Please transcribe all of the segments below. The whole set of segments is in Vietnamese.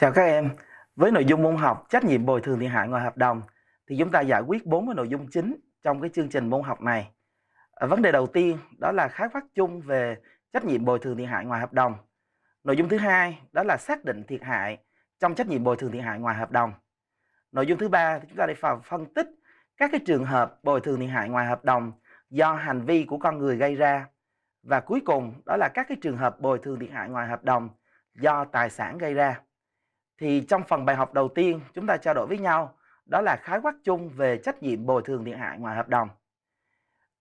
Chào các em, với nội dung môn học trách nhiệm bồi thường thiệt hại ngoài hợp đồng thì chúng ta giải quyết bốn cái nội dung chính trong cái chương trình môn học này. À, vấn đề đầu tiên đó là khái quát chung về trách nhiệm bồi thường thiệt hại ngoài hợp đồng. Nội dung thứ hai đó là xác định thiệt hại trong trách nhiệm bồi thường thiệt hại ngoài hợp đồng. Nội dung thứ ba chúng ta để phân tích các cái trường hợp bồi thường thiệt hại ngoài hợp đồng do hành vi của con người gây ra và cuối cùng đó là các cái trường hợp bồi thường thiệt hại ngoài hợp đồng do tài sản gây ra thì trong phần bài học đầu tiên chúng ta trao đổi với nhau đó là khái quát chung về trách nhiệm bồi thường thiệt hại ngoài hợp đồng.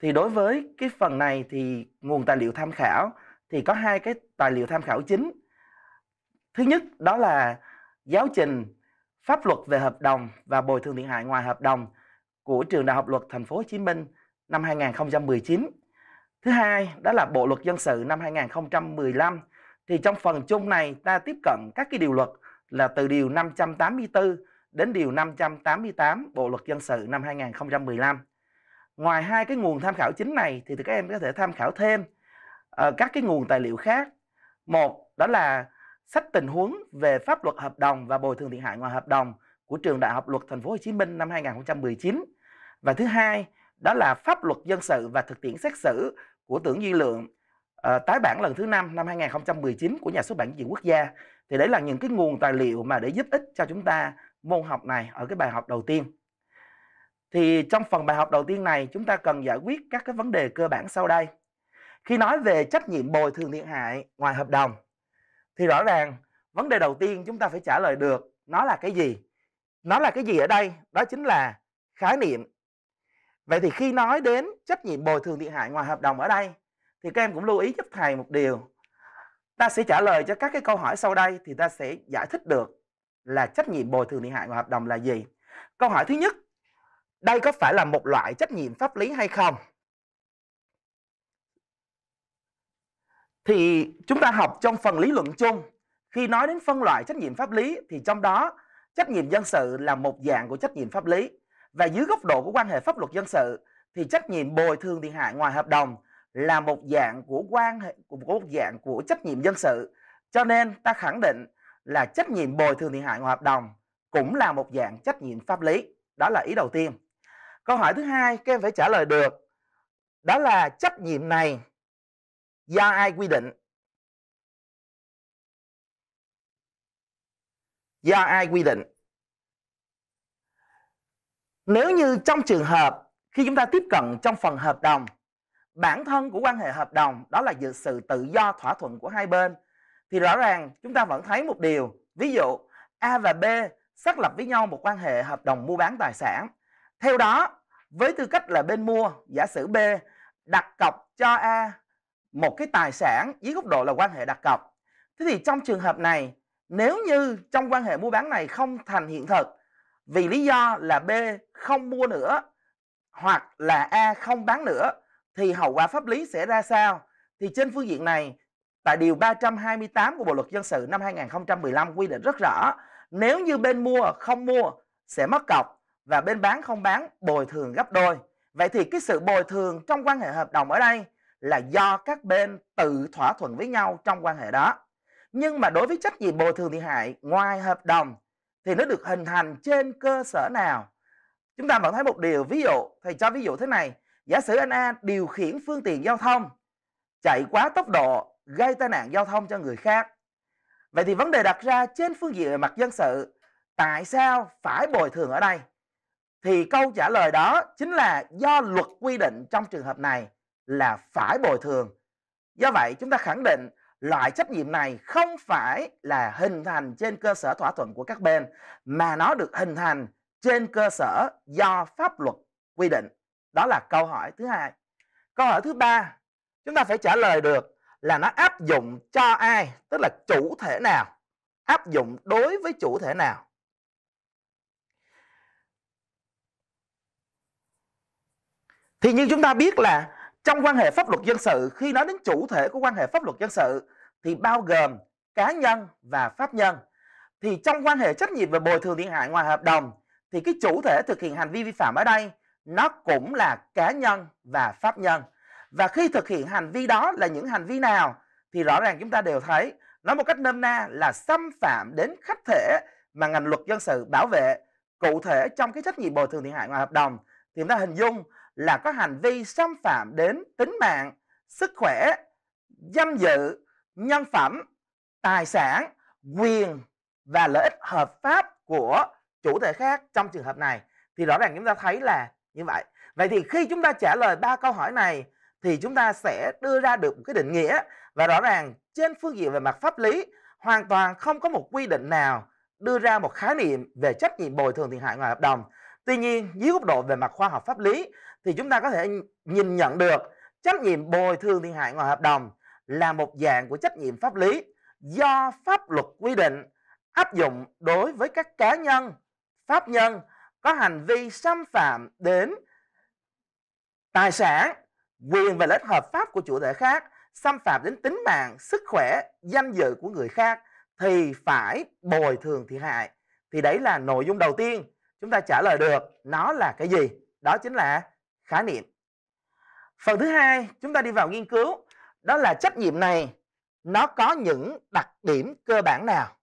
Thì đối với cái phần này thì nguồn tài liệu tham khảo thì có hai cái tài liệu tham khảo chính. Thứ nhất đó là giáo trình pháp luật về hợp đồng và bồi thường thiệt hại ngoài hợp đồng của trường Đại học Luật Thành phố Hồ Chí Minh năm 2019. Thứ hai đó là Bộ luật dân sự năm 2015. Thì trong phần chung này ta tiếp cận các cái điều luật là từ điều 584 đến điều 588 Bộ luật dân sự năm 2015. Ngoài hai cái nguồn tham khảo chính này thì các em có thể tham khảo thêm uh, các cái nguồn tài liệu khác. Một đó là sách tình huống về pháp luật hợp đồng và bồi thường thiệt hại ngoài hợp đồng của trường Đại học Luật Thành phố Hồ Chí Minh năm 2019. Và thứ hai, đó là pháp luật dân sự và thực tiễn xét xử của Tưởng Duy Lượng uh, tái bản lần thứ 5 năm 2019 của nhà xuất bản Diện Quốc gia thì đấy là những cái nguồn tài liệu mà để giúp ích cho chúng ta môn học này ở cái bài học đầu tiên thì trong phần bài học đầu tiên này chúng ta cần giải quyết các cái vấn đề cơ bản sau đây khi nói về trách nhiệm bồi thường thiệt hại ngoài hợp đồng thì rõ ràng vấn đề đầu tiên chúng ta phải trả lời được nó là cái gì nó là cái gì ở đây đó chính là khái niệm vậy thì khi nói đến trách nhiệm bồi thường thiệt hại ngoài hợp đồng ở đây thì các em cũng lưu ý giúp thầy một điều ta sẽ trả lời cho các cái câu hỏi sau đây thì ta sẽ giải thích được là trách nhiệm bồi thường thiệt hại ngoài hợp đồng là gì. Câu hỏi thứ nhất, đây có phải là một loại trách nhiệm pháp lý hay không? Thì chúng ta học trong phần lý luận chung, khi nói đến phân loại trách nhiệm pháp lý thì trong đó trách nhiệm dân sự là một dạng của trách nhiệm pháp lý và dưới góc độ của quan hệ pháp luật dân sự thì trách nhiệm bồi thường thiệt hại ngoài hợp đồng là một dạng của quan hệ của một dạng của trách nhiệm dân sự cho nên ta khẳng định là trách nhiệm bồi thường thiệt hại ngoài hợp đồng cũng là một dạng trách nhiệm pháp lý đó là ý đầu tiên câu hỏi thứ hai các em phải trả lời được đó là trách nhiệm này do ai quy định do ai quy định nếu như trong trường hợp khi chúng ta tiếp cận trong phần hợp đồng bản thân của quan hệ hợp đồng đó là dự sự tự do thỏa thuận của hai bên thì rõ ràng chúng ta vẫn thấy một điều ví dụ a và b xác lập với nhau một quan hệ hợp đồng mua bán tài sản theo đó với tư cách là bên mua giả sử b đặt cọc cho a một cái tài sản dưới góc độ là quan hệ đặt cọc thế thì trong trường hợp này nếu như trong quan hệ mua bán này không thành hiện thực vì lý do là b không mua nữa hoặc là a không bán nữa thì hậu quả pháp lý sẽ ra sao? Thì trên phương diện này, tại điều 328 của Bộ luật dân sự năm 2015 quy định rất rõ, nếu như bên mua không mua sẽ mất cọc và bên bán không bán bồi thường gấp đôi. Vậy thì cái sự bồi thường trong quan hệ hợp đồng ở đây là do các bên tự thỏa thuận với nhau trong quan hệ đó. Nhưng mà đối với trách nhiệm bồi thường thiệt hại ngoài hợp đồng thì nó được hình thành trên cơ sở nào? Chúng ta vẫn thấy một điều, ví dụ, thầy cho ví dụ thế này, Giả sử anh A điều khiển phương tiện giao thông chạy quá tốc độ gây tai nạn giao thông cho người khác. Vậy thì vấn đề đặt ra trên phương diện về mặt dân sự, tại sao phải bồi thường ở đây? Thì câu trả lời đó chính là do luật quy định trong trường hợp này là phải bồi thường. Do vậy chúng ta khẳng định loại trách nhiệm này không phải là hình thành trên cơ sở thỏa thuận của các bên mà nó được hình thành trên cơ sở do pháp luật quy định. Đó là câu hỏi thứ hai. Câu hỏi thứ ba, chúng ta phải trả lời được là nó áp dụng cho ai, tức là chủ thể nào, áp dụng đối với chủ thể nào. Thì như chúng ta biết là trong quan hệ pháp luật dân sự khi nói đến chủ thể của quan hệ pháp luật dân sự thì bao gồm cá nhân và pháp nhân. Thì trong quan hệ trách nhiệm về bồi thường thiệt hại ngoài hợp đồng thì cái chủ thể thực hiện hành vi vi phạm ở đây nó cũng là cá nhân và pháp nhân. Và khi thực hiện hành vi đó là những hành vi nào thì rõ ràng chúng ta đều thấy nói một cách nôm na là xâm phạm đến khách thể mà ngành luật dân sự bảo vệ cụ thể trong cái trách nhiệm bồi thường thiệt hại ngoài hợp đồng thì chúng ta hình dung là có hành vi xâm phạm đến tính mạng, sức khỏe, danh dự, nhân phẩm, tài sản, quyền và lợi ích hợp pháp của chủ thể khác trong trường hợp này thì rõ ràng chúng ta thấy là như vậy vậy thì khi chúng ta trả lời ba câu hỏi này thì chúng ta sẽ đưa ra được một cái định nghĩa và rõ ràng trên phương diện về mặt pháp lý hoàn toàn không có một quy định nào đưa ra một khái niệm về trách nhiệm bồi thường thiệt hại ngoài hợp đồng. Tuy nhiên, dưới góc độ về mặt khoa học pháp lý thì chúng ta có thể nhìn nhận được trách nhiệm bồi thường thiệt hại ngoài hợp đồng là một dạng của trách nhiệm pháp lý do pháp luật quy định áp dụng đối với các cá nhân, pháp nhân có hành vi xâm phạm đến tài sản, quyền và lợi ích hợp pháp của chủ thể khác, xâm phạm đến tính mạng, sức khỏe, danh dự của người khác thì phải bồi thường thiệt hại. Thì đấy là nội dung đầu tiên chúng ta trả lời được nó là cái gì? Đó chính là khái niệm. Phần thứ hai, chúng ta đi vào nghiên cứu đó là trách nhiệm này nó có những đặc điểm cơ bản nào?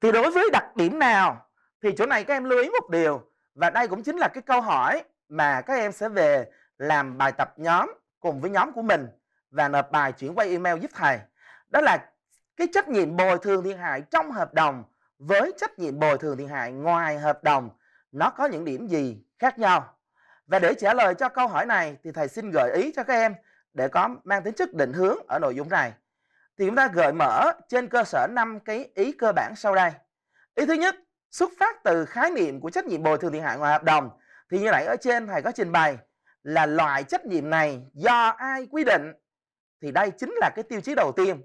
Thì đối với đặc điểm nào thì chỗ này các em lưu ý một điều và đây cũng chính là cái câu hỏi mà các em sẽ về làm bài tập nhóm cùng với nhóm của mình và nộp bài chuyển qua email giúp thầy. Đó là cái trách nhiệm bồi thường thiệt hại trong hợp đồng với trách nhiệm bồi thường thiệt hại ngoài hợp đồng nó có những điểm gì khác nhau. Và để trả lời cho câu hỏi này thì thầy xin gợi ý cho các em để có mang tính chất định hướng ở nội dung này. Thì chúng ta gợi mở trên cơ sở 5 cái ý cơ bản sau đây. Ý thứ nhất xuất phát từ khái niệm của trách nhiệm bồi thường thiệt hại ngoài hợp đồng thì như nãy ở trên thầy có trình bày là loại trách nhiệm này do ai quy định thì đây chính là cái tiêu chí đầu tiên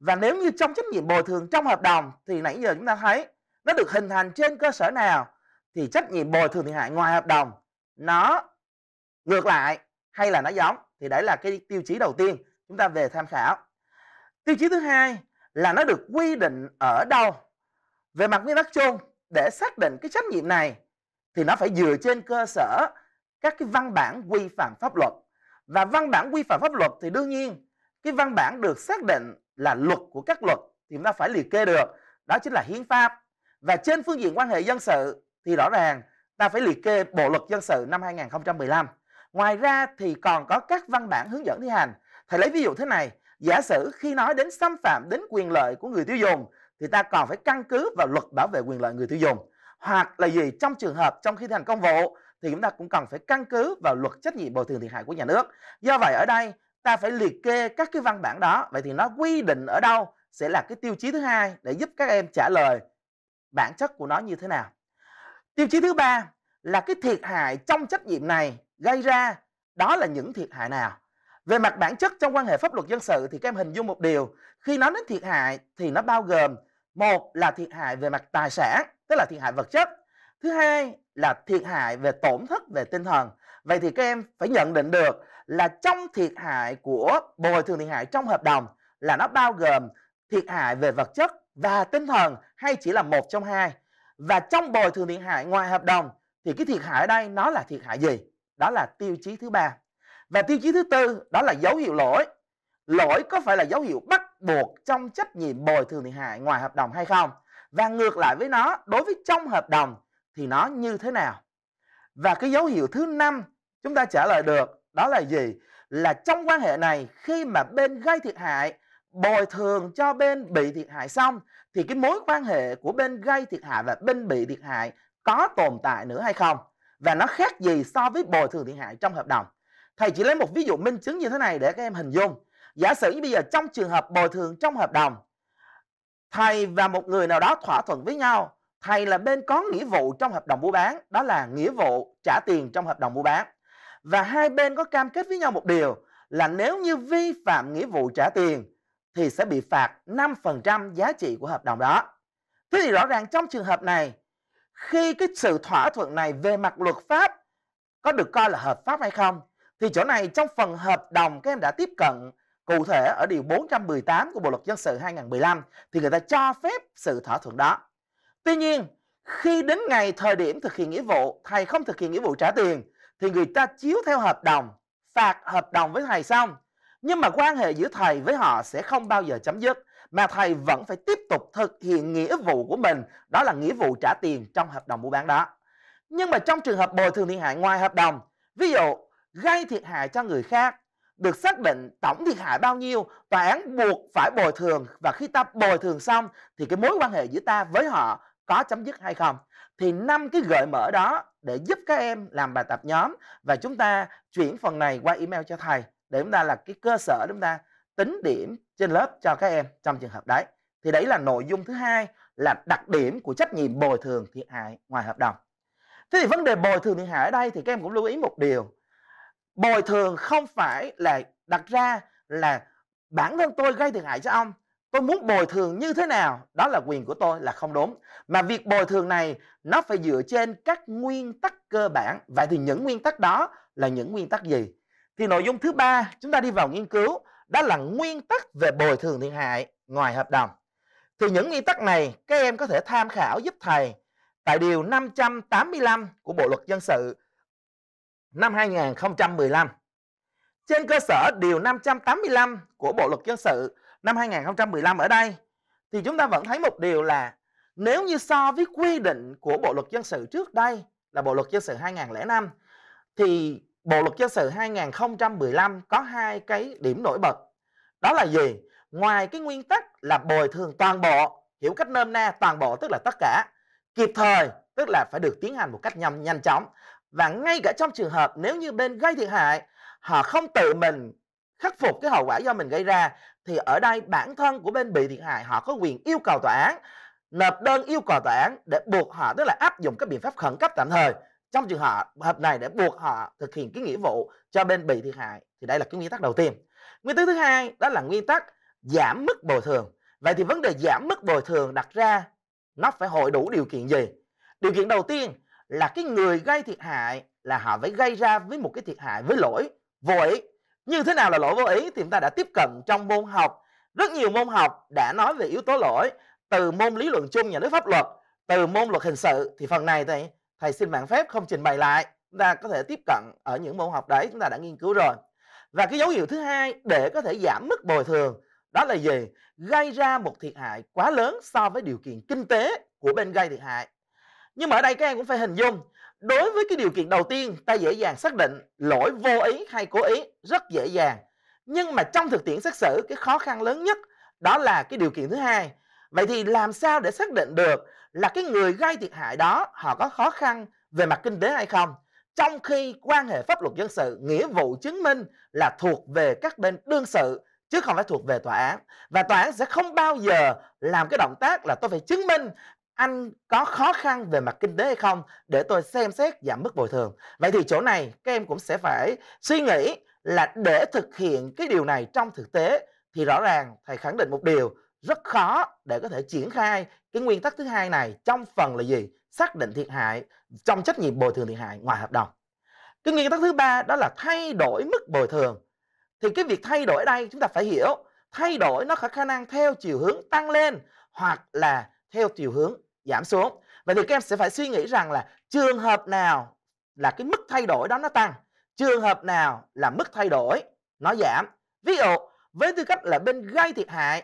và nếu như trong trách nhiệm bồi thường trong hợp đồng thì nãy giờ chúng ta thấy nó được hình thành trên cơ sở nào thì trách nhiệm bồi thường thiệt hại ngoài hợp đồng nó ngược lại hay là nó giống thì đấy là cái tiêu chí đầu tiên chúng ta về tham khảo tiêu chí thứ hai là nó được quy định ở đâu về mặt nguyên tắc chung để xác định cái trách nhiệm này thì nó phải dựa trên cơ sở các cái văn bản quy phạm pháp luật và văn bản quy phạm pháp luật thì đương nhiên cái văn bản được xác định là luật của các luật thì chúng ta phải liệt kê được đó chính là hiến pháp và trên phương diện quan hệ dân sự thì rõ ràng ta phải liệt kê bộ luật dân sự năm 2015 ngoài ra thì còn có các văn bản hướng dẫn thi hành thầy lấy ví dụ thế này giả sử khi nói đến xâm phạm đến quyền lợi của người tiêu dùng thì ta còn phải căn cứ vào luật bảo vệ quyền lợi người tiêu dùng hoặc là gì trong trường hợp trong khi thi hành công vụ thì chúng ta cũng cần phải căn cứ vào luật trách nhiệm bồi thường thiệt hại của nhà nước do vậy ở đây ta phải liệt kê các cái văn bản đó vậy thì nó quy định ở đâu sẽ là cái tiêu chí thứ hai để giúp các em trả lời bản chất của nó như thế nào tiêu chí thứ ba là cái thiệt hại trong trách nhiệm này gây ra đó là những thiệt hại nào về mặt bản chất trong quan hệ pháp luật dân sự thì các em hình dung một điều khi nói đến thiệt hại thì nó bao gồm một là thiệt hại về mặt tài sản, tức là thiệt hại vật chất. Thứ hai là thiệt hại về tổn thất về tinh thần. Vậy thì các em phải nhận định được là trong thiệt hại của bồi thường thiệt hại trong hợp đồng là nó bao gồm thiệt hại về vật chất và tinh thần hay chỉ là một trong hai. Và trong bồi thường thiệt hại ngoài hợp đồng thì cái thiệt hại ở đây nó là thiệt hại gì? Đó là tiêu chí thứ ba. Và tiêu chí thứ tư đó là dấu hiệu lỗi. Lỗi có phải là dấu hiệu bắt buộc trong trách nhiệm bồi thường thiệt hại ngoài hợp đồng hay không và ngược lại với nó đối với trong hợp đồng thì nó như thế nào và cái dấu hiệu thứ năm chúng ta trả lời được đó là gì là trong quan hệ này khi mà bên gây thiệt hại bồi thường cho bên bị thiệt hại xong thì cái mối quan hệ của bên gây thiệt hại và bên bị thiệt hại có tồn tại nữa hay không và nó khác gì so với bồi thường thiệt hại trong hợp đồng thầy chỉ lấy một ví dụ minh chứng như thế này để các em hình dung Giả sử như bây giờ trong trường hợp bồi thường trong hợp đồng, thầy và một người nào đó thỏa thuận với nhau, thầy là bên có nghĩa vụ trong hợp đồng mua bán, đó là nghĩa vụ trả tiền trong hợp đồng mua bán. Và hai bên có cam kết với nhau một điều là nếu như vi phạm nghĩa vụ trả tiền thì sẽ bị phạt 5% giá trị của hợp đồng đó. Thế thì rõ ràng trong trường hợp này, khi cái sự thỏa thuận này về mặt luật pháp có được coi là hợp pháp hay không thì chỗ này trong phần hợp đồng các em đã tiếp cận Cụ thể ở điều 418 của Bộ luật dân sự 2015 thì người ta cho phép sự thỏa thuận đó. Tuy nhiên, khi đến ngày thời điểm thực hiện nghĩa vụ, thầy không thực hiện nghĩa vụ trả tiền thì người ta chiếu theo hợp đồng, phạt hợp đồng với thầy xong. Nhưng mà quan hệ giữa thầy với họ sẽ không bao giờ chấm dứt mà thầy vẫn phải tiếp tục thực hiện nghĩa vụ của mình, đó là nghĩa vụ trả tiền trong hợp đồng mua bán đó. Nhưng mà trong trường hợp bồi thường thiệt hại ngoài hợp đồng, ví dụ gây thiệt hại cho người khác được xác định tổng thiệt hại bao nhiêu tòa án buộc phải bồi thường và khi ta bồi thường xong thì cái mối quan hệ giữa ta với họ có chấm dứt hay không thì năm cái gợi mở đó để giúp các em làm bài tập nhóm và chúng ta chuyển phần này qua email cho thầy để chúng ta là cái cơ sở để chúng ta tính điểm trên lớp cho các em trong trường hợp đấy thì đấy là nội dung thứ hai là đặc điểm của trách nhiệm bồi thường thiệt hại ngoài hợp đồng thế thì vấn đề bồi thường thiệt hại ở đây thì các em cũng lưu ý một điều bồi thường không phải là đặt ra là bản thân tôi gây thiệt hại cho ông tôi muốn bồi thường như thế nào đó là quyền của tôi là không đúng mà việc bồi thường này nó phải dựa trên các nguyên tắc cơ bản vậy thì những nguyên tắc đó là những nguyên tắc gì thì nội dung thứ ba chúng ta đi vào nghiên cứu đó là nguyên tắc về bồi thường thiệt hại ngoài hợp đồng thì những nguyên tắc này các em có thể tham khảo giúp thầy tại điều 585 của Bộ luật dân sự năm 2015 trên cơ sở điều 585 của Bộ luật dân sự năm 2015 ở đây thì chúng ta vẫn thấy một điều là nếu như so với quy định của Bộ luật dân sự trước đây là Bộ luật dân sự 2005 thì Bộ luật dân sự 2015 có hai cái điểm nổi bật. Đó là gì? Ngoài cái nguyên tắc là bồi thường toàn bộ, hiểu cách nôm na toàn bộ tức là tất cả, kịp thời tức là phải được tiến hành một cách nhanh nhanh chóng và ngay cả trong trường hợp nếu như bên gây thiệt hại họ không tự mình khắc phục cái hậu quả do mình gây ra thì ở đây bản thân của bên bị thiệt hại họ có quyền yêu cầu tòa án nộp đơn yêu cầu tòa án để buộc họ tức là áp dụng các biện pháp khẩn cấp tạm thời trong trường hợp này để buộc họ thực hiện cái nghĩa vụ cho bên bị thiệt hại thì đây là cái nguyên tắc đầu tiên nguyên tắc thứ hai đó là nguyên tắc giảm mức bồi thường vậy thì vấn đề giảm mức bồi thường đặt ra nó phải hội đủ điều kiện gì điều kiện đầu tiên là cái người gây thiệt hại là họ phải gây ra với một cái thiệt hại với lỗi vô ý như thế nào là lỗi vô ý thì chúng ta đã tiếp cận trong môn học rất nhiều môn học đã nói về yếu tố lỗi từ môn lý luận chung nhà nước pháp luật từ môn luật hình sự thì phần này thầy thầy xin mạng phép không trình bày lại chúng ta có thể tiếp cận ở những môn học đấy chúng ta đã nghiên cứu rồi và cái dấu hiệu thứ hai để có thể giảm mức bồi thường đó là gì gây ra một thiệt hại quá lớn so với điều kiện kinh tế của bên gây thiệt hại nhưng mà ở đây các em cũng phải hình dung Đối với cái điều kiện đầu tiên ta dễ dàng xác định lỗi vô ý hay cố ý rất dễ dàng Nhưng mà trong thực tiễn xét xử cái khó khăn lớn nhất đó là cái điều kiện thứ hai Vậy thì làm sao để xác định được là cái người gây thiệt hại đó họ có khó khăn về mặt kinh tế hay không? Trong khi quan hệ pháp luật dân sự nghĩa vụ chứng minh là thuộc về các bên đương sự chứ không phải thuộc về tòa án và tòa án sẽ không bao giờ làm cái động tác là tôi phải chứng minh anh có khó khăn về mặt kinh tế hay không để tôi xem xét giảm mức bồi thường. Vậy thì chỗ này các em cũng sẽ phải suy nghĩ là để thực hiện cái điều này trong thực tế thì rõ ràng thầy khẳng định một điều rất khó để có thể triển khai cái nguyên tắc thứ hai này trong phần là gì? Xác định thiệt hại trong trách nhiệm bồi thường thiệt hại ngoài hợp đồng. Cái nguyên tắc thứ ba đó là thay đổi mức bồi thường. Thì cái việc thay đổi đây chúng ta phải hiểu thay đổi nó có khả năng theo chiều hướng tăng lên hoặc là theo chiều hướng giảm xuống vậy thì các em sẽ phải suy nghĩ rằng là trường hợp nào là cái mức thay đổi đó nó tăng trường hợp nào là mức thay đổi nó giảm ví dụ với tư cách là bên gây thiệt hại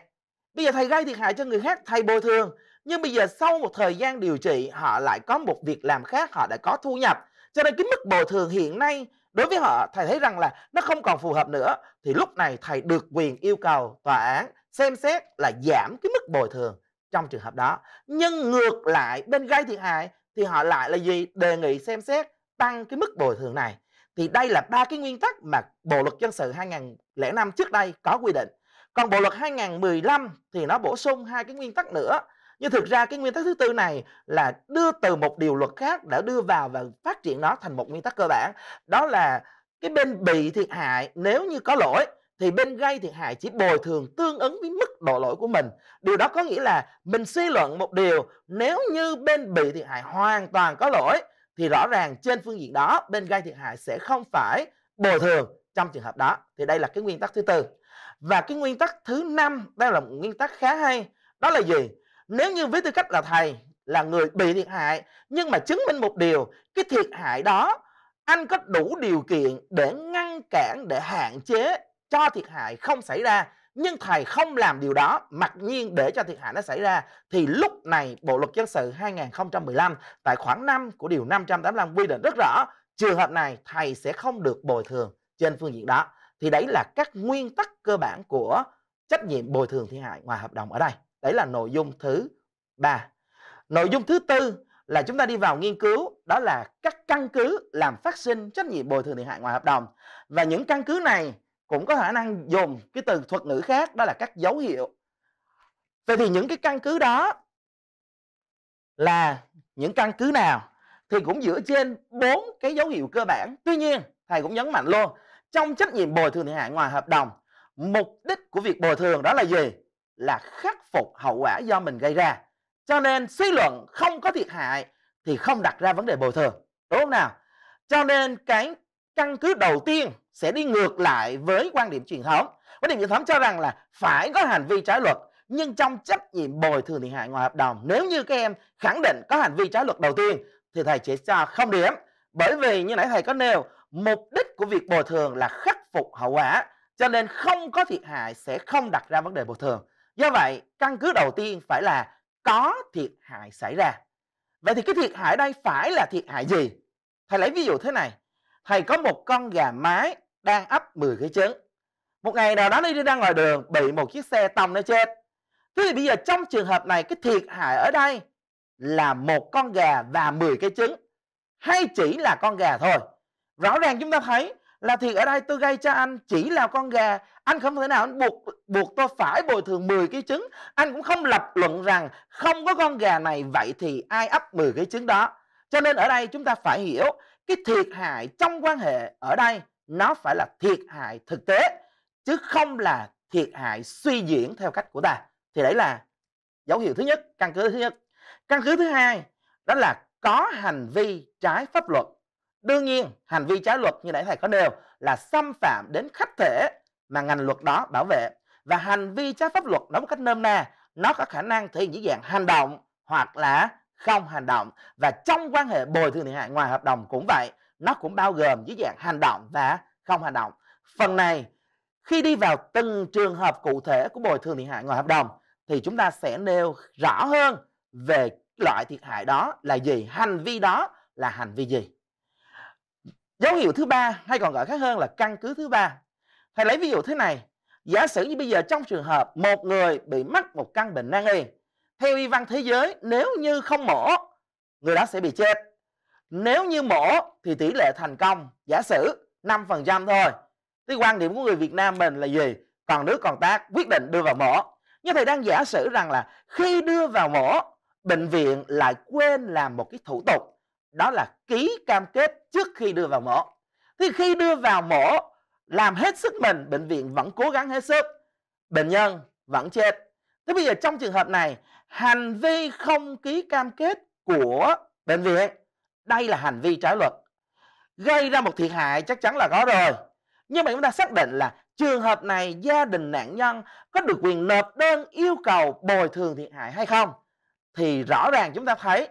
bây giờ thầy gây thiệt hại cho người khác thầy bồi thường nhưng bây giờ sau một thời gian điều trị họ lại có một việc làm khác họ đã có thu nhập cho nên cái mức bồi thường hiện nay đối với họ thầy thấy rằng là nó không còn phù hợp nữa thì lúc này thầy được quyền yêu cầu tòa án xem xét là giảm cái mức bồi thường trong trường hợp đó nhưng ngược lại bên gây thiệt hại thì họ lại là gì đề nghị xem xét tăng cái mức bồi thường này thì đây là ba cái nguyên tắc mà bộ luật dân sự 2005 trước đây có quy định còn bộ luật 2015 thì nó bổ sung hai cái nguyên tắc nữa nhưng thực ra cái nguyên tắc thứ tư này là đưa từ một điều luật khác đã đưa vào và phát triển nó thành một nguyên tắc cơ bản đó là cái bên bị thiệt hại nếu như có lỗi thì bên gây thiệt hại chỉ bồi thường tương ứng với mức độ lỗi của mình. Điều đó có nghĩa là mình suy luận một điều nếu như bên bị thiệt hại hoàn toàn có lỗi thì rõ ràng trên phương diện đó bên gây thiệt hại sẽ không phải bồi thường trong trường hợp đó. Thì đây là cái nguyên tắc thứ tư. Và cái nguyên tắc thứ năm đây là một nguyên tắc khá hay. Đó là gì? Nếu như với tư cách là thầy là người bị thiệt hại nhưng mà chứng minh một điều cái thiệt hại đó anh có đủ điều kiện để ngăn cản để hạn chế cho thiệt hại không xảy ra nhưng thầy không làm điều đó mặc nhiên để cho thiệt hại nó xảy ra thì lúc này Bộ luật dân sự 2015 tại khoản 5 của điều 585 quy định rất rõ trường hợp này thầy sẽ không được bồi thường trên phương diện đó thì đấy là các nguyên tắc cơ bản của trách nhiệm bồi thường thiệt hại ngoài hợp đồng ở đây đấy là nội dung thứ ba nội dung thứ tư là chúng ta đi vào nghiên cứu đó là các căn cứ làm phát sinh trách nhiệm bồi thường thiệt hại ngoài hợp đồng và những căn cứ này cũng có khả năng dùng cái từ thuật ngữ khác đó là các dấu hiệu vậy thì những cái căn cứ đó là những căn cứ nào thì cũng dựa trên bốn cái dấu hiệu cơ bản tuy nhiên thầy cũng nhấn mạnh luôn trong trách nhiệm bồi thường thiệt hại ngoài hợp đồng mục đích của việc bồi thường đó là gì là khắc phục hậu quả do mình gây ra cho nên suy luận không có thiệt hại thì không đặt ra vấn đề bồi thường đúng không nào cho nên cái căn cứ đầu tiên sẽ đi ngược lại với quan điểm truyền thống quan điểm truyền thống cho rằng là phải có hành vi trái luật nhưng trong trách nhiệm bồi thường thiệt hại ngoài hợp đồng nếu như các em khẳng định có hành vi trái luật đầu tiên thì thầy sẽ cho không điểm bởi vì như nãy thầy có nêu mục đích của việc bồi thường là khắc phục hậu quả cho nên không có thiệt hại sẽ không đặt ra vấn đề bồi thường do vậy căn cứ đầu tiên phải là có thiệt hại xảy ra vậy thì cái thiệt hại đây phải là thiệt hại gì thầy lấy ví dụ thế này thầy có một con gà mái đang ấp 10 cái trứng. Một ngày nào đó đi đang ngoài đường bị một chiếc xe tông nó chết. Thế thì bây giờ trong trường hợp này cái thiệt hại ở đây là một con gà và 10 cái trứng hay chỉ là con gà thôi. Rõ ràng chúng ta thấy là thiệt ở đây tôi gây cho anh chỉ là con gà anh không thể nào anh buộc buộc tôi phải bồi thường 10 cái trứng anh cũng không lập luận rằng không có con gà này vậy thì ai ấp 10 cái trứng đó cho nên ở đây chúng ta phải hiểu cái thiệt hại trong quan hệ ở đây nó phải là thiệt hại thực tế chứ không là thiệt hại suy diễn theo cách của ta thì đấy là dấu hiệu thứ nhất căn cứ thứ nhất căn cứ thứ hai đó là có hành vi trái pháp luật đương nhiên hành vi trái luật như nãy thầy có nêu là xâm phạm đến khách thể mà ngành luật đó bảo vệ và hành vi trái pháp luật nói một cách nôm na nó có khả năng thể hiện dưới dạng hành động hoặc là không hành động và trong quan hệ bồi thường thiệt hại ngoài hợp đồng cũng vậy nó cũng bao gồm dưới dạng hành động và không hành động phần này khi đi vào từng trường hợp cụ thể của bồi thường thiệt hại ngoài hợp đồng thì chúng ta sẽ nêu rõ hơn về loại thiệt hại đó là gì hành vi đó là hành vi gì dấu hiệu thứ ba hay còn gọi khác hơn là căn cứ thứ ba hãy lấy ví dụ thế này giả sử như bây giờ trong trường hợp một người bị mắc một căn bệnh nan y theo y văn thế giới, nếu như không mổ, người đó sẽ bị chết. Nếu như mổ thì tỷ lệ thành công giả sử 5% thôi. Thì quan điểm của người Việt Nam mình là gì? Còn nước còn tác quyết định đưa vào mổ. Nhưng thầy đang giả sử rằng là khi đưa vào mổ, bệnh viện lại quên làm một cái thủ tục đó là ký cam kết trước khi đưa vào mổ. Thì khi đưa vào mổ làm hết sức mình, bệnh viện vẫn cố gắng hết sức, bệnh nhân vẫn chết. Thế bây giờ trong trường hợp này, hành vi không ký cam kết của bệnh viện đây là hành vi trái luật gây ra một thiệt hại chắc chắn là có rồi nhưng mà chúng ta xác định là trường hợp này gia đình nạn nhân có được quyền nộp đơn yêu cầu bồi thường thiệt hại hay không thì rõ ràng chúng ta thấy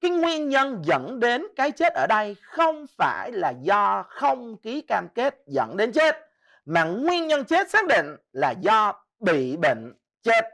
cái nguyên nhân dẫn đến cái chết ở đây không phải là do không ký cam kết dẫn đến chết mà nguyên nhân chết xác định là do bị bệnh chết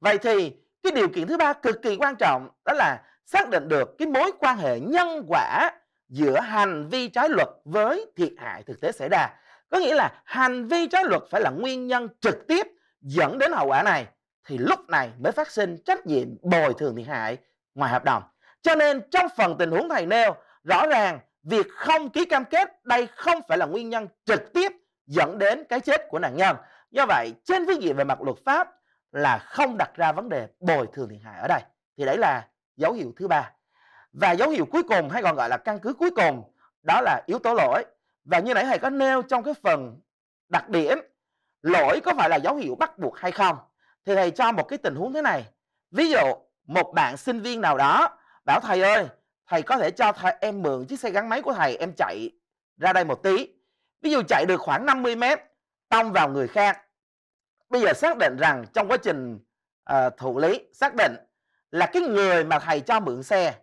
vậy thì cái điều kiện thứ ba cực kỳ quan trọng đó là xác định được cái mối quan hệ nhân quả giữa hành vi trái luật với thiệt hại thực tế xảy ra có nghĩa là hành vi trái luật phải là nguyên nhân trực tiếp dẫn đến hậu quả này thì lúc này mới phát sinh trách nhiệm bồi thường thiệt hại ngoài hợp đồng cho nên trong phần tình huống thầy nêu rõ ràng việc không ký cam kết đây không phải là nguyên nhân trực tiếp dẫn đến cái chết của nạn nhân do vậy trên phương diện về mặt luật pháp là không đặt ra vấn đề bồi thường thiệt hại ở đây thì đấy là dấu hiệu thứ ba và dấu hiệu cuối cùng hay còn gọi là căn cứ cuối cùng đó là yếu tố lỗi và như nãy thầy có nêu trong cái phần đặc điểm lỗi có phải là dấu hiệu bắt buộc hay không thì thầy cho một cái tình huống thế này ví dụ một bạn sinh viên nào đó bảo thầy ơi thầy có thể cho thầy, em mượn chiếc xe gắn máy của thầy em chạy ra đây một tí ví dụ chạy được khoảng 50 mét tông vào người khác bây giờ xác định rằng trong quá trình uh, thụ lý xác định là cái người mà thầy cho mượn xe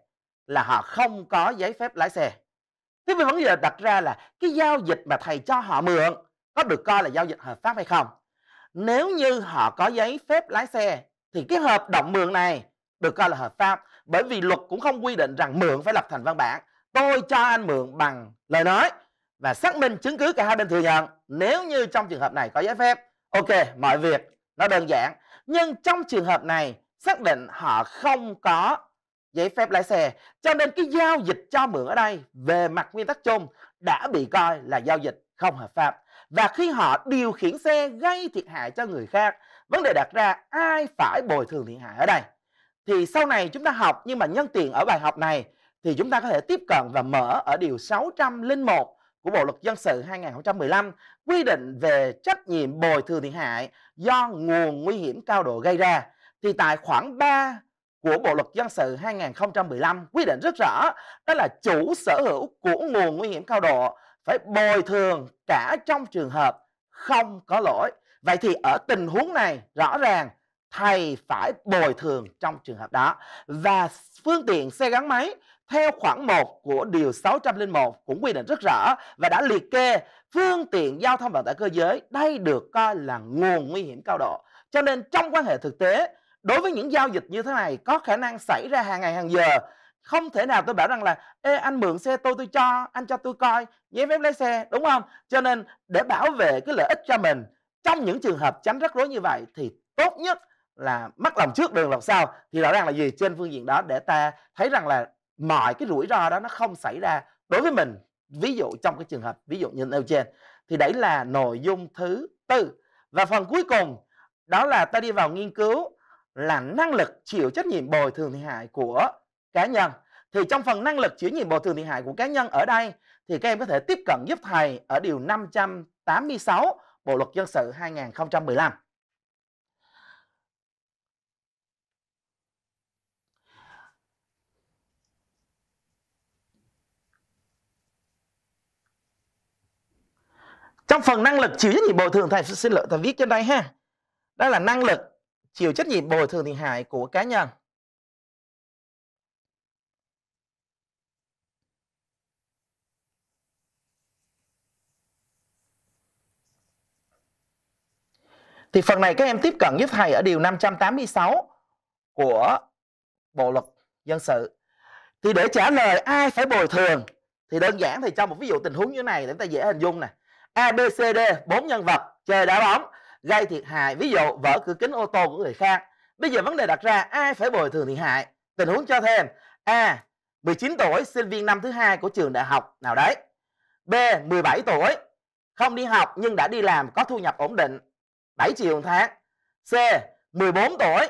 là họ không có giấy phép lái xe thế vì vấn đề đặt ra là cái giao dịch mà thầy cho họ mượn có được coi là giao dịch hợp pháp hay không nếu như họ có giấy phép lái xe thì cái hợp đồng mượn này được coi là hợp pháp bởi vì luật cũng không quy định rằng mượn phải lập thành văn bản tôi cho anh mượn bằng lời nói và xác minh chứng cứ cả hai bên thừa nhận nếu như trong trường hợp này có giấy phép Ok, mọi việc nó đơn giản. Nhưng trong trường hợp này, xác định họ không có giấy phép lái xe. Cho nên cái giao dịch cho mượn ở đây về mặt nguyên tắc chung đã bị coi là giao dịch không hợp pháp. Và khi họ điều khiển xe gây thiệt hại cho người khác, vấn đề đặt ra ai phải bồi thường thiệt hại ở đây. Thì sau này chúng ta học nhưng mà nhân tiện ở bài học này thì chúng ta có thể tiếp cận và mở ở điều 601 của Bộ luật dân sự 2015 quy định về trách nhiệm bồi thường thiệt hại do nguồn nguy hiểm cao độ gây ra thì tại khoản 3 của Bộ luật dân sự 2015 quy định rất rõ đó là chủ sở hữu của nguồn nguy hiểm cao độ phải bồi thường cả trong trường hợp không có lỗi. Vậy thì ở tình huống này rõ ràng thầy phải bồi thường trong trường hợp đó và phương tiện xe gắn máy theo khoản 1 của điều 601 cũng quy định rất rõ và đã liệt kê phương tiện giao thông vận tải cơ giới đây được coi là nguồn nguy hiểm cao độ cho nên trong quan hệ thực tế đối với những giao dịch như thế này có khả năng xảy ra hàng ngày hàng giờ không thể nào tôi bảo rằng là Ê, anh mượn xe tôi tôi cho anh cho tôi coi giấy phép lái xe đúng không cho nên để bảo vệ cái lợi ích cho mình trong những trường hợp tránh rắc rối như vậy thì tốt nhất là mất lòng trước đường lòng sau thì rõ ràng là gì trên phương diện đó để ta thấy rằng là mọi cái rủi ro đó nó không xảy ra đối với mình ví dụ trong cái trường hợp ví dụ như nêu trên thì đấy là nội dung thứ tư và phần cuối cùng đó là ta đi vào nghiên cứu là năng lực chịu trách nhiệm bồi thường thiệt hại của cá nhân thì trong phần năng lực chịu nhiệm bồi thường thiệt hại của cá nhân ở đây thì các em có thể tiếp cận giúp thầy ở điều 586 Bộ luật dân sự 2015 trong phần năng lực chịu trách nhiệm bồi thường thầy xin lỗi thầy viết trên đây ha đó là năng lực chịu trách nhiệm bồi thường thiệt hại của cá nhân Thì phần này các em tiếp cận giúp thầy ở điều 586 của Bộ luật dân sự. Thì để trả lời ai phải bồi thường thì đơn giản thì trong một ví dụ tình huống như này để chúng ta dễ hình dung nè. ABCD bốn nhân vật chơi đá bóng gây thiệt hại ví dụ vỡ cửa kính ô tô của người khác bây giờ vấn đề đặt ra ai phải bồi thường thiệt hại tình huống cho thêm a 19 tuổi sinh viên năm thứ hai của trường đại học nào đấy b 17 tuổi không đi học nhưng đã đi làm có thu nhập ổn định 7 triệu một tháng c 14 tuổi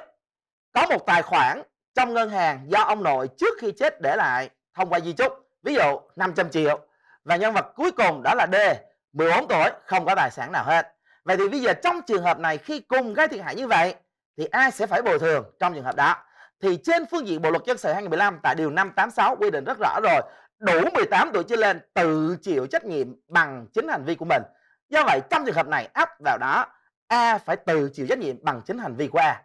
có một tài khoản trong ngân hàng do ông nội trước khi chết để lại thông qua di chúc ví dụ 500 triệu và nhân vật cuối cùng đó là D 14 tuổi không có tài sản nào hết vậy thì bây giờ trong trường hợp này khi cùng gây thiệt hại như vậy thì ai sẽ phải bồi thường trong trường hợp đó thì trên phương diện bộ luật dân sự 2015 tại điều 586 quy định rất rõ rồi đủ 18 tuổi trở lên tự chịu trách nhiệm bằng chính hành vi của mình do vậy trong trường hợp này áp vào đó A phải tự chịu trách nhiệm bằng chính hành vi của A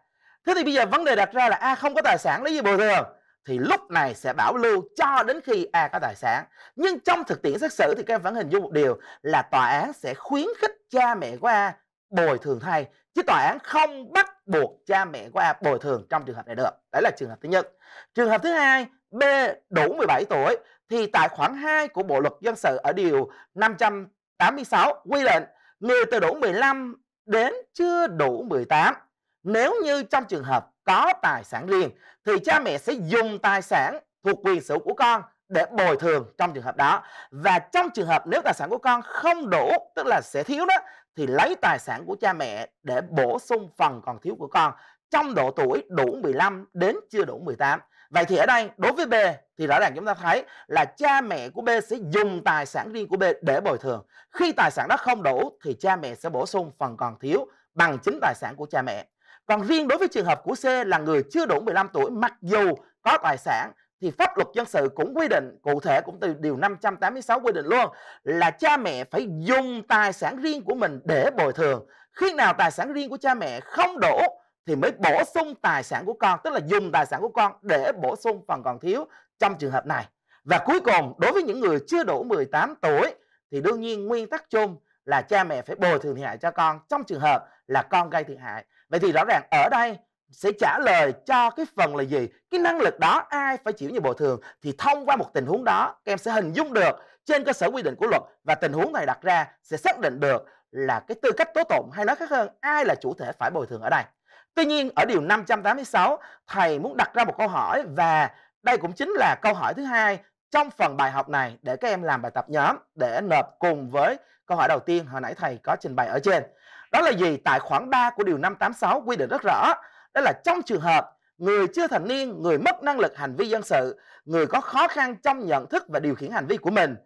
thế thì bây giờ vấn đề đặt ra là A không có tài sản lấy gì bồi thường thì lúc này sẽ bảo lưu cho đến khi A có tài sản. Nhưng trong thực tiễn xét xử thì các em vẫn hình dung một điều là tòa án sẽ khuyến khích cha mẹ của A bồi thường thay chứ tòa án không bắt buộc cha mẹ của A bồi thường trong trường hợp này được. Đấy là trường hợp thứ nhất. Trường hợp thứ hai, B đủ 17 tuổi thì tại khoản 2 của Bộ luật dân sự ở điều 586 quy định người từ đủ 15 đến chưa đủ 18 nếu như trong trường hợp có tài sản riêng thì cha mẹ sẽ dùng tài sản thuộc quyền sở hữu của con để bồi thường trong trường hợp đó và trong trường hợp nếu tài sản của con không đủ tức là sẽ thiếu đó thì lấy tài sản của cha mẹ để bổ sung phần còn thiếu của con trong độ tuổi đủ 15 đến chưa đủ 18 Vậy thì ở đây đối với B thì rõ ràng chúng ta thấy là cha mẹ của B sẽ dùng tài sản riêng của B để bồi thường Khi tài sản đó không đủ thì cha mẹ sẽ bổ sung phần còn thiếu bằng chính tài sản của cha mẹ còn riêng đối với trường hợp của C là người chưa đủ 15 tuổi mặc dù có tài sản thì pháp luật dân sự cũng quy định cụ thể cũng từ điều 586 quy định luôn là cha mẹ phải dùng tài sản riêng của mình để bồi thường. Khi nào tài sản riêng của cha mẹ không đủ thì mới bổ sung tài sản của con, tức là dùng tài sản của con để bổ sung phần còn thiếu trong trường hợp này. Và cuối cùng, đối với những người chưa đủ 18 tuổi thì đương nhiên nguyên tắc chung là cha mẹ phải bồi thường thiệt hại cho con trong trường hợp là con gây thiệt hại vậy thì rõ ràng ở đây sẽ trả lời cho cái phần là gì cái năng lực đó ai phải chịu như bồi thường thì thông qua một tình huống đó các em sẽ hình dung được trên cơ sở quy định của luật và tình huống này đặt ra sẽ xác định được là cái tư cách tố tụng hay nói khác hơn ai là chủ thể phải bồi thường ở đây tuy nhiên ở điều 586 thầy muốn đặt ra một câu hỏi và đây cũng chính là câu hỏi thứ hai trong phần bài học này để các em làm bài tập nhóm để nộp cùng với câu hỏi đầu tiên hồi nãy thầy có trình bày ở trên đó là gì? Tại khoản 3 của điều 586 quy định rất rõ. Đó là trong trường hợp người chưa thành niên, người mất năng lực hành vi dân sự, người có khó khăn trong nhận thức và điều khiển hành vi của mình.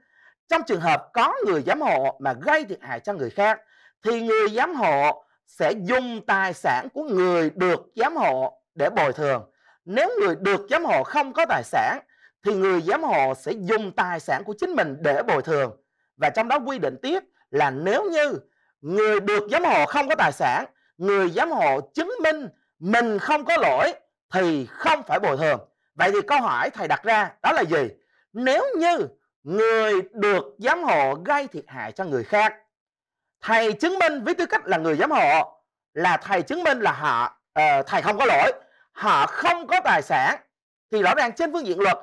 Trong trường hợp có người giám hộ mà gây thiệt hại cho người khác, thì người giám hộ sẽ dùng tài sản của người được giám hộ để bồi thường. Nếu người được giám hộ không có tài sản, thì người giám hộ sẽ dùng tài sản của chính mình để bồi thường. Và trong đó quy định tiếp là nếu như người được giám hộ không có tài sản người giám hộ chứng minh mình không có lỗi thì không phải bồi thường vậy thì câu hỏi thầy đặt ra đó là gì nếu như người được giám hộ gây thiệt hại cho người khác thầy chứng minh với tư cách là người giám hộ là thầy chứng minh là họ uh, thầy không có lỗi họ không có tài sản thì rõ ràng trên phương diện luật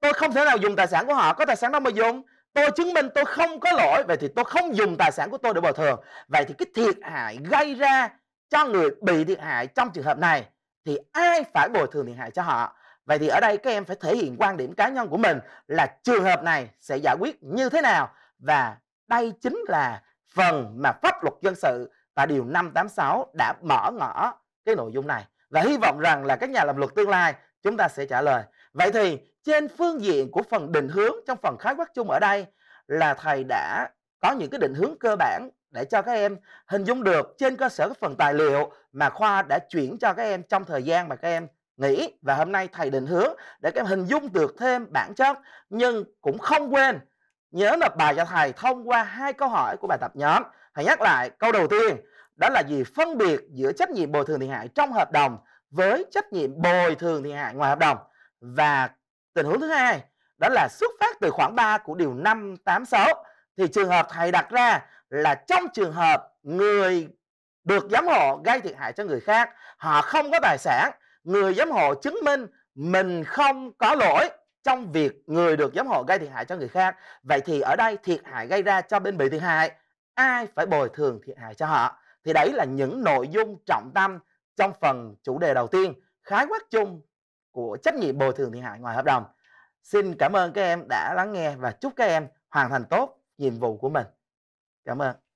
tôi không thể nào dùng tài sản của họ có tài sản đâu mà dùng tôi chứng minh tôi không có lỗi vậy thì tôi không dùng tài sản của tôi để bồi thường vậy thì cái thiệt hại gây ra cho người bị thiệt hại trong trường hợp này thì ai phải bồi thường thiệt hại cho họ vậy thì ở đây các em phải thể hiện quan điểm cá nhân của mình là trường hợp này sẽ giải quyết như thế nào và đây chính là phần mà pháp luật dân sự tại điều 586 đã mở ngỏ cái nội dung này và hy vọng rằng là các nhà làm luật tương lai chúng ta sẽ trả lời vậy thì trên phương diện của phần định hướng trong phần khái quát chung ở đây là thầy đã có những cái định hướng cơ bản để cho các em hình dung được trên cơ sở các phần tài liệu mà khoa đã chuyển cho các em trong thời gian mà các em nghỉ và hôm nay thầy định hướng để các em hình dung được thêm bản chất nhưng cũng không quên nhớ nộp bài cho thầy thông qua hai câu hỏi của bài tập nhóm thầy nhắc lại câu đầu tiên đó là gì phân biệt giữa trách nhiệm bồi thường thiệt hại trong hợp đồng với trách nhiệm bồi thường thiệt hại ngoài hợp đồng và Tình huống thứ hai đó là xuất phát từ khoảng 3 của điều 586 thì trường hợp thầy đặt ra là trong trường hợp người được giám hộ gây thiệt hại cho người khác, họ không có tài sản, người giám hộ chứng minh mình không có lỗi trong việc người được giám hộ gây thiệt hại cho người khác. Vậy thì ở đây thiệt hại gây ra cho bên bị thiệt hại, ai phải bồi thường thiệt hại cho họ? Thì đấy là những nội dung trọng tâm trong phần chủ đề đầu tiên khái quát chung của trách nhiệm bồi thường thiệt hại ngoài hợp đồng. Xin cảm ơn các em đã lắng nghe và chúc các em hoàn thành tốt nhiệm vụ của mình. Cảm ơn.